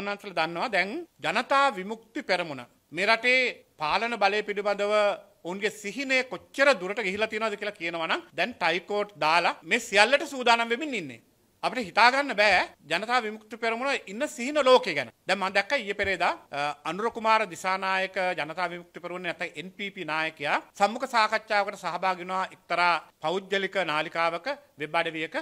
උන්වන්සල දන්නවා දැන් ජනතා විමුක්ති පෙරමුණ. මෙරටේ පාලන බලය පිළිබඳව උන්ගේ සිහිනේ කොච්චර දුරට ගිහිලා තියෙනවද කියලා කියනවනම් දැන් ටයිකෝට් දාලා මේ සියල්ලට සූදානම් වෙමින් ඉන්නේ. අපිට හිතාගන්න බෑ ජනතා විමුක්ති පෙරමුණ ඉන්න සිහින ලෝකේ ගැන. දැන් මම දැක්කා ඊයේ පෙරේදා අනුර කුමාර දිසානායක ජනතා විමුක්ති පෙරමුණ නැත්නම් NPP නායකයා සම්මුඛ සාකච්ඡාවකට සහභාගී වුණා එක්තරා පෞද්ගලික නාලිකාවක වෙබ් අඩවියක.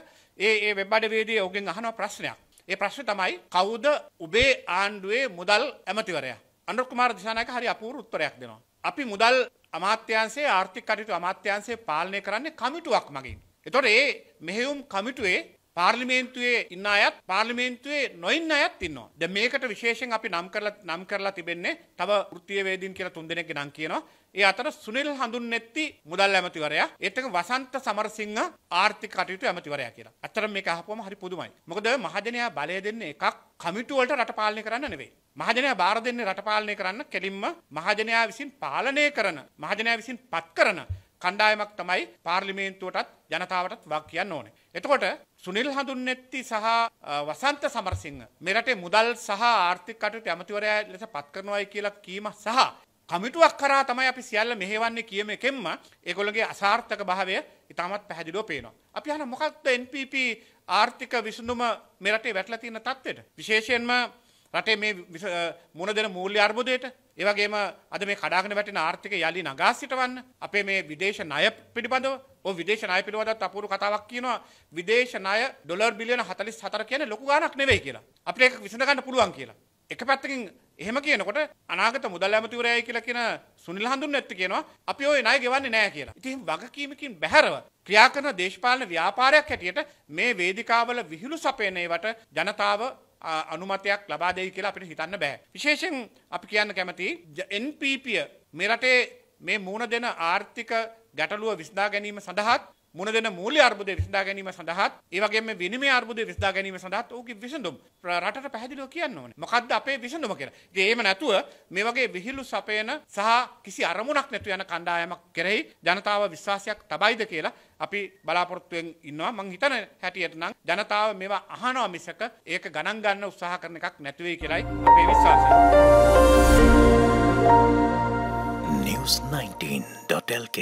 ඒ ඒ වෙබ් අඩවියේදී ඔහුගෙන් අහන ප්‍රශ්නයක්. ඒ ප්‍රශ්න තමයි කවුද උබේ ආණ්ඩුවේ මුදල් ඇමතිවරයා. අනුකුමාර දිසානායක හරි අපූර්ව උත්තරයක් දෙනවා. අපි මුදල් අමාත්‍යංශයේ ආර්ථික කටයුතු අමාත්‍යංශයේ පාලනය කරන්නේ කමිටුවක් මගින්. එතකොට මේ මෙහෙයුම් කමිටුවේ පාර්ලිමේන්තුවේ ඉන්න අයත් පාර්ලිමේන්තුවේ නොයින්න අයත් ඉන්නවා. දැන් මේකට විශේෂයෙන් අපි නම් කරලා නම් කරලා තිබෙන්නේ තව වෘත්තීයවේදීන් කියලා තුන්දෙනෙක්ගේ නම් කියනවා. ඒ අතර සුනිල් හඳුන්නෙත්ති මුදල් ඇමතිවරයා, ඒත් එක වසන්ත සමරසිංහ ආර්ථික කටයුතු ඇමතිවරයා කියලා. අතරම මේක අහපුවම හරි පුදුමයි. මොකද මහජනයා බලය දෙන්නේ එකක් කමිටුව වලට රට පාලනය කරන්න නෙවෙයි. මහජනයා බාර දෙන්නේ රට පාලනය කරන්න කෙලින්ම මහජනයා විසින් පාලනය කරන, මහජනයා විසින් පත් කරන කණ්ඩායමක් තමයි පාර්ලිමේන්තුවටත් ජනතාවටත් වක් කියන්න ඕනේ. එතකොට සුනිල් හඳුන්නෙත්ති සහ වසන්ත සමරසිංහ මෙරටේ මුදල් සහ ආර්ථික කටයුතු ඇමතිවරයා ලෙස පත් කරනවායි කියලා කීම සහ කමිටුවක් කරා තමයි අපි සියල්ල මෙහෙවන්නේ කියම එකෙන්ම ඒගොල්ලගේ අසාර්ථක භාවය ඉතාමත් පැහැදිලිව පේනවා. අපි අහන මොකක්ද NPP ආර්ථික විසඳුම මෙරටේ වැටලා තියෙන තත්ත්වෙට? විශේෂයෙන්ම රටේ මේ මුණ දෙන මූල්‍ය අර්බුදයට ඒවගේම අද මේ කඩාගෙන වැටෙන ආර්ථික යළි නගා සිටවන්න අපේ මේ විදේශ ණය පිළිබඳව ඔය විදේශ ණය පිළිබඳවත් අපූර්ව කතාවක් කියනවා විදේශ ණය ඩොලර් බිලියන 44 කියන්නේ ලොකු ගාණක් නෙවෙයි කියලා. අපිට ඒක විසඳ ගන්න පුළුවන් කියලා. එක පැත්තකින් එහෙම කියනකොට අනාගත මුදල් ඇමතිවරයයි කියලා කියන සුනිල් හඳුන්වත්ත කියනවා අපි ওই ණය ගෙවන්නේ නැහැ කියලා. ඉතින් වගකීමකින් බැහැරව ක්‍රියා කරන දේශපාලන ව්‍යාපාරයක් හැටියට මේ වේදිකාවල විහිළු සපයන ඒවට ජනතාව අනුමතයක් ලබා දෙයි කියලා අපිට හිතන්න බෑ. විශේෂෙන් අපි කියන්න කැමති NPP මේ රටේ මේ මූුණ දෙන ආර්ථික ගැටලුව විසඳා ගැනීම සඳහාත් මුණ දෙන මූල්‍ය අර්බුදය විසඳා ගැනීම සඳහාත් ඒ වගේම විනිමය අර්බුදය විසඳා ගැනීම සඳහාත් ඔහුගේ විසඳුම් රටට පැහැදිලිව කියන්න ඕනේ. මොකද්ද අපේ විසඳුම කියලා. ඉතින් එහෙම නැතුව මේ වගේ විහිළු සපයන සහ කිසි අරමුණක් නැතු යන කණ්ඩායමක් කෙරෙහි ජනතාව විශ්වාසයක් තබයිද කියලා අපි බලාපොරොත්තුවෙන් ඉන්නවා. මං හිතන හැටියට නම් ජනතාව මේවා අහනවා මිසක ඒක ගණන් ගන්න උත්සාහ කරන එකක් නැති වෙයි කියලයි අපේ විශ්වාසය. news19.lk